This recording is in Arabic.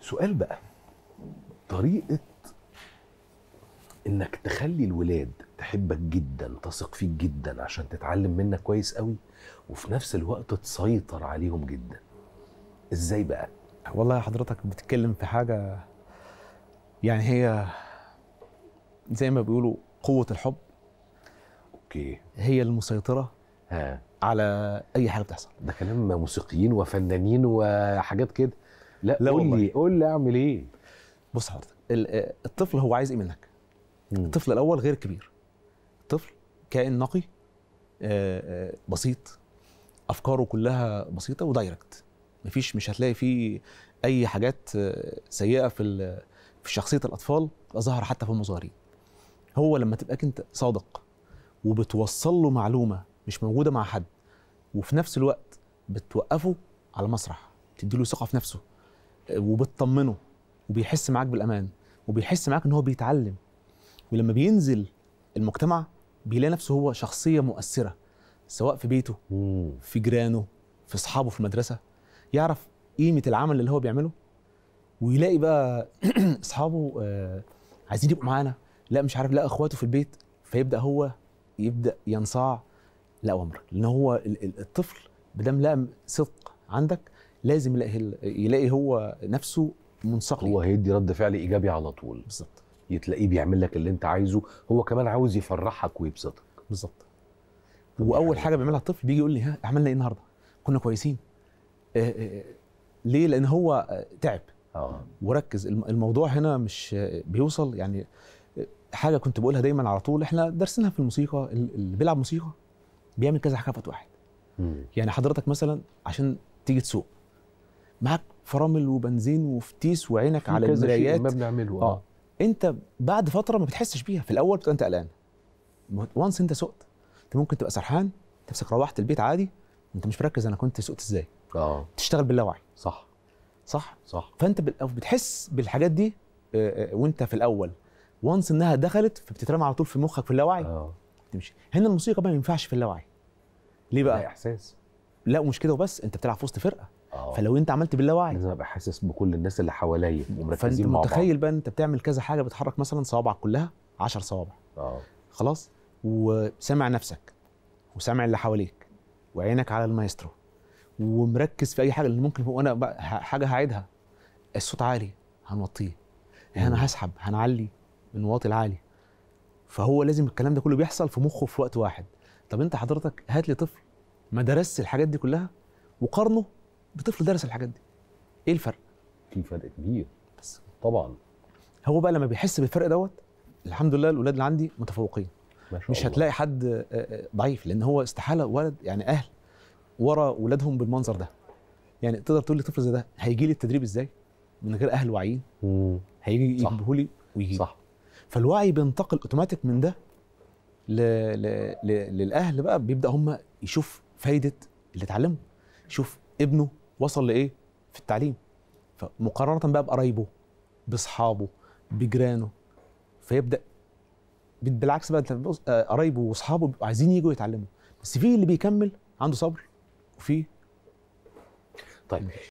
سؤال بقى طريقه انك تخلي الولاد تحبك جدا تثق فيك جدا عشان تتعلم منك كويس قوي وفي نفس الوقت تسيطر عليهم جدا ازاي بقى والله حضرتك بتتكلم في حاجه يعني هي زي ما بيقولوا قوه الحب اوكي هي المسيطره ها. على اي حاجه بتحصل ده كلام موسيقيين وفنانين وحاجات كده لا, قول لي قول لي اعمل ايه بص حضرتك الطفل هو عايز ايه منك الطفل الاول غير كبير الطفل كائن نقي آه، آه، بسيط افكاره كلها بسيطه ودايركت مفيش مش هتلاقي فيه اي حاجات آه، سيئه في في شخصيه الاطفال ظاهره حتى في هم هو لما تبقى انت صادق وبتوصل له معلومه مش موجوده مع حد وفي نفس الوقت بتوقفه على المسرح تديله ثقه في نفسه وبتطمنه وبيحس معاك بالامان وبيحس معاك ان هو بيتعلم ولما بينزل المجتمع بيلاقي نفسه هو شخصيه مؤثره سواء في بيته في جيرانه في اصحابه في المدرسه يعرف قيمه العمل اللي هو بيعمله ويلاقي بقى اصحابه آه، عايزين يبقوا معانا لا مش عارف لا اخواته في البيت فيبدا هو يبدا ينصاع لاوامرك لان هو الطفل بدم لقى صدق عندك لازم يلاقي يلاقي هو نفسه منساق هو هيدي رد فعل ايجابي على طول بالظبط تلاقيه بيعمل لك اللي انت عايزه هو كمان عاوز يفرحك ويبسطك بالظبط يعني واول حاجه بيعملها الطفل بيجي يقول لي ها عملنا ايه النهارده كنا كويسين آآ آه، آآ آه، آه، ليه لان هو تعب اه وركز الموضوع هنا مش بيوصل يعني حاجه كنت بقولها دايما على طول احنا دارسينها في الموسيقى اللي بيلعب موسيقى بيعمل كذا حاجه في واحد يعني حضرتك مثلا عشان تيجي تسوق معاك فرامل وبنزين وفتيس وعينك على المرايات ما بنعمله اه انت بعد فتره ما بتحسش بيها في الاول بتبقى انت قلقان وانس انت سقت انت ممكن تبقى سرحان نفسك روحت البيت عادي انت مش مركز انا كنت سقت ازاي اه تشتغل باللاوعي صح صح صح فانت بتحس بالحاجات دي آه، آه، وانت في الاول وانس انها دخلت فبتترمى على طول في مخك في اللاوعي اه تمشي هنا الموسيقى بقى ما ينفعش في اللاوعي ليه بقى؟ لا احساس لا ومش كده وبس انت بتلعب في وسط فرقه أوه. فلو انت عملت باللا وعي لازم ابقى حاسس بكل الناس اللي حواليا ومركزين مع بعض فانت متخيل بقى انت بتعمل كذا حاجه بتحرك مثلا صوابعك كلها 10 صوابع اه خلاص وسامع نفسك وسامع اللي حواليك وعينك على المايسترو ومركز في اي حاجه اللي ممكن وانا حاجه هعيدها الصوت عالي هنوطيه يعني انا هسحب هنعلي من واطي العالي فهو لازم الكلام ده كله بيحصل في مخه في وقت واحد طب انت حضرتك هات لي طفل ما درسش الحاجات دي كلها وقارنه بطفل درس الحاجات دي ايه الفرق في فرق كبير بس طبعا هو بقى لما بيحس بالفرق دوت الحمد لله الاولاد اللي عندي متفوقين مش الله. هتلاقي حد آه، آه، ضعيف لان هو استحاله ولد يعني اهل ورا ولادهم بالمنظر ده يعني تقدر تقول لي طفل زي ده هيجي لي التدريب ازاي من غير اهل واعيين هيجي لي ويجي صح فالوعي بينتقل اوتوماتيك من ده ل... ل... ل... للاهل بقى بيبدا هم يشوف فايده اللي اتعلمه يشوف ابنه وصل لايه في التعليم فمقارنه بقى بقرايبه باصحابه بجيرانه فيبدا بالعكس بقى آه، قرايبه واصحابه بيبقوا عايزين يجوا يتعلموا بس في اللي بيكمل عنده صبر وفي طيب